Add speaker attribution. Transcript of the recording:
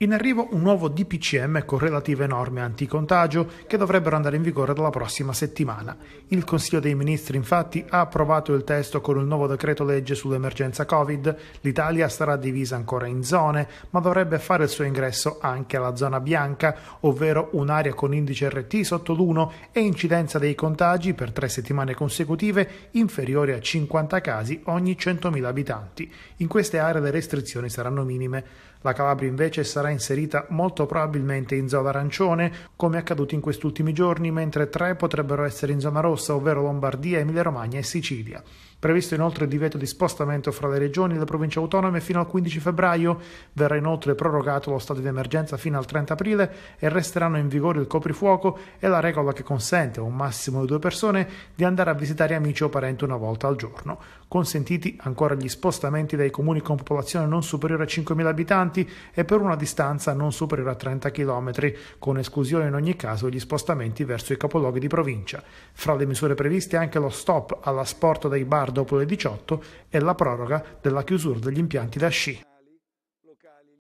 Speaker 1: In arrivo un nuovo DPCM con relative norme anticontagio che dovrebbero andare in vigore dalla prossima settimana. Il Consiglio dei Ministri infatti ha approvato il testo con il nuovo decreto legge sull'emergenza Covid. L'Italia sarà divisa ancora in zone, ma dovrebbe fare il suo ingresso anche alla zona bianca, ovvero un'area con indice RT sotto l'1 e incidenza dei contagi per tre settimane consecutive inferiore a 50 casi ogni 100.000 abitanti. In queste aree le restrizioni saranno minime. La Calabria invece sarà sarà inserita molto probabilmente in zona arancione, come accaduto in questi ultimi giorni, mentre tre potrebbero essere in zona rossa, ovvero Lombardia, Emilia-Romagna e Sicilia. Previsto inoltre il divieto di spostamento fra le regioni e le province autonome fino al 15 febbraio, verrà inoltre prorogato lo stato di emergenza fino al 30 aprile e resteranno in vigore il coprifuoco e la regola che consente a un massimo di due persone di andare a visitare amici o parenti una volta al giorno. Consentiti ancora gli spostamenti dai comuni con popolazione non superiore a 5.000 abitanti e per una distanza non superiore a 30 km, con esclusione in ogni caso gli spostamenti verso i capoluoghi di provincia. Fra le misure previste anche lo stop all'asporto dai bar dopo le 18 e la proroga della chiusura degli impianti da sci.